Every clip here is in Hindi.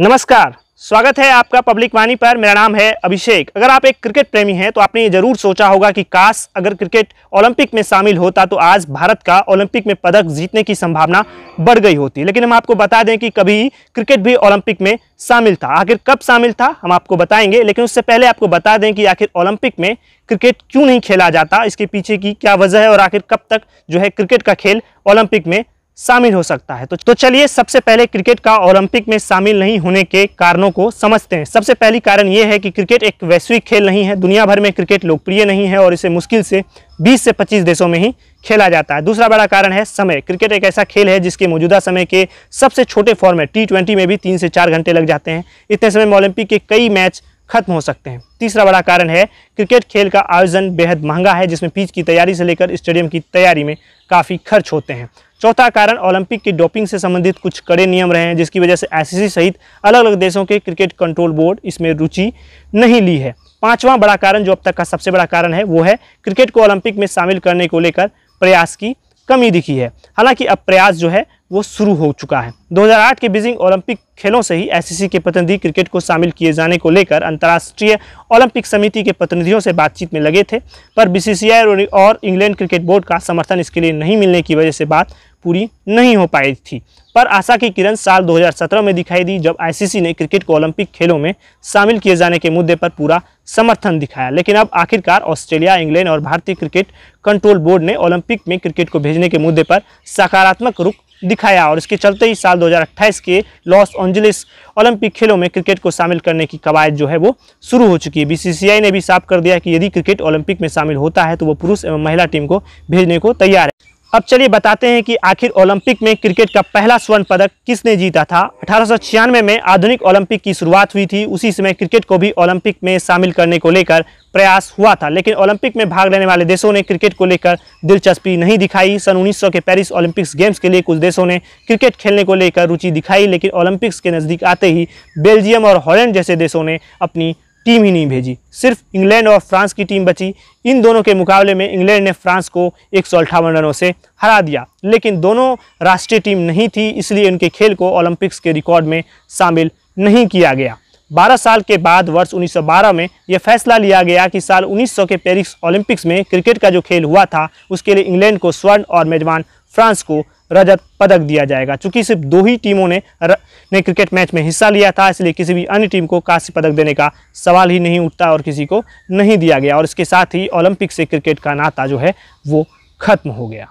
नमस्कार स्वागत है आपका पब्लिक वाणी पर मेरा नाम है अभिषेक अगर आप एक क्रिकेट प्रेमी हैं तो आपने ये जरूर सोचा होगा कि काश अगर क्रिकेट ओलंपिक में शामिल होता तो आज भारत का ओलंपिक में पदक जीतने की संभावना बढ़ गई होती लेकिन हम आपको बता दें कि कभी क्रिकेट भी ओलंपिक में शामिल था आखिर कब शामिल था हम आपको बताएंगे लेकिन उससे पहले आपको बता दें कि आखिर ओलंपिक में क्रिकेट क्यों नहीं खेला जाता इसके पीछे की क्या वजह है और आखिर कब तक जो है क्रिकेट का खेल ओलंपिक में शामिल हो सकता है तो तो चलिए सबसे पहले क्रिकेट का ओलंपिक में शामिल नहीं होने के कारणों को समझते हैं सबसे पहली कारण ये है कि क्रिकेट एक वैश्विक खेल नहीं है दुनिया भर में क्रिकेट लोकप्रिय नहीं है और इसे मुश्किल से 20 से 25 देशों में ही खेला जाता है दूसरा बड़ा कारण है समय क्रिकेट एक ऐसा खेल है जिसके मौजूदा समय के सबसे छोटे फॉर्मेट टी में भी तीन से चार घंटे लग जाते हैं इतने समय में ओलंपिक के कई मैच खत्म हो सकते हैं तीसरा बड़ा कारण है क्रिकेट खेल का आयोजन बेहद महंगा है जिसमें पिच की तैयारी से लेकर स्टेडियम की तैयारी में काफ़ी खर्च होते हैं चौथा कारण ओलंपिक की डोपिंग से संबंधित कुछ कड़े नियम रहे हैं जिसकी वजह से आईसीसी सहित अलग अलग देशों के क्रिकेट कंट्रोल बोर्ड इसमें रुचि नहीं ली है पाँचवा बड़ा कारण जो अब तक का सबसे बड़ा कारण है वो है क्रिकेट को ओलंपिक में शामिल करने को लेकर प्रयास की कमी दिखी है हालांकि अब प्रयास जो है वो शुरू हो चुका है 2008 के बीजिंग ओलंपिक खेलों से ही एससीसी के प्रतिनिधि क्रिकेट को शामिल किए जाने को लेकर अंतर्राष्ट्रीय ओलंपिक समिति के प्रतिनिधियों से बातचीत में लगे थे पर बीसीसीआई और इंग्लैंड क्रिकेट बोर्ड का समर्थन इसके लिए नहीं मिलने की वजह से बात पूरी नहीं हो पाई थी पर आशा की किरण साल 2017 में दिखाई दी जब आईसीसी ने क्रिकेट को ओलंपिक खेलों में शामिल किए जाने के मुद्दे पर पूरा समर्थन दिखाया लेकिन अब आखिरकार ऑस्ट्रेलिया इंग्लैंड और भारतीय क्रिकेट कंट्रोल बोर्ड ने ओलंपिक में क्रिकेट को भेजने के मुद्दे पर सकारात्मक रुख दिखाया और इसके चलते ही साल 2028 के लॉस एंजलिस ओलंपिक खेलों में क्रिकेट को शामिल करने की कवायद जो है वो शुरू हो चुकी है बीसीसीआई ने भी साफ कर दिया कि यदि क्रिकेट ओलंपिक में शामिल होता है तो वो पुरुष एवं महिला टीम को भेजने को तैयार है अब चलिए बताते हैं कि आखिर ओलंपिक में क्रिकेट का पहला स्वर्ण पदक किसने जीता था अठारह में आधुनिक ओलंपिक की शुरुआत हुई थी उसी समय क्रिकेट को भी ओलंपिक में शामिल करने को लेकर प्रयास हुआ था लेकिन ओलंपिक में भाग लेने वाले देशों ने क्रिकेट को लेकर दिलचस्पी नहीं दिखाई सन 1900 के पेरिस ओलंपिक्स गेम्स के लिए कुछ देशों ने क्रिकेट खेलने को लेकर रुचि दिखाई लेकिन ओलंपिक्स के नज़दीक आते ही बेल्जियम और हॉलैंड जैसे देशों ने अपनी टीम ही नहीं भेजी सिर्फ इंग्लैंड और फ्रांस की टीम बची इन दोनों के मुकाबले में इंग्लैंड ने फ्रांस को एक रनों से हरा दिया लेकिन दोनों राष्ट्रीय टीम नहीं थी इसलिए उनके खेल को ओलंपिक्स के रिकॉर्ड में शामिल नहीं किया गया 12 साल के बाद वर्ष 1912 में यह फैसला लिया गया कि साल 1900 के पेरिस ओलंपिक्स में क्रिकेट का जो खेल हुआ था उसके लिए इंग्लैंड को स्वर्ण और मेजबान फ्रांस को रजत पदक दिया जाएगा चूंकि सिर्फ दो ही टीमों ने र, ने क्रिकेट मैच में हिस्सा लिया था इसलिए किसी भी अन्य टीम को कांस्य पदक देने का सवाल ही नहीं उठता और किसी को नहीं दिया गया और इसके साथ ही ओलंपिक से क्रिकेट का नाता जो है वो खत्म हो गया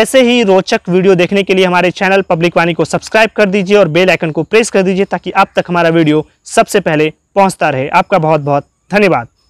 ऐसे ही रोचक वीडियो देखने के लिए हमारे चैनल पब्लिक वाणी को सब्सक्राइब कर दीजिए और बेल आइकन को प्रेस कर दीजिए ताकि अब तक हमारा वीडियो सबसे पहले पहुंचता रहे आपका बहुत बहुत धन्यवाद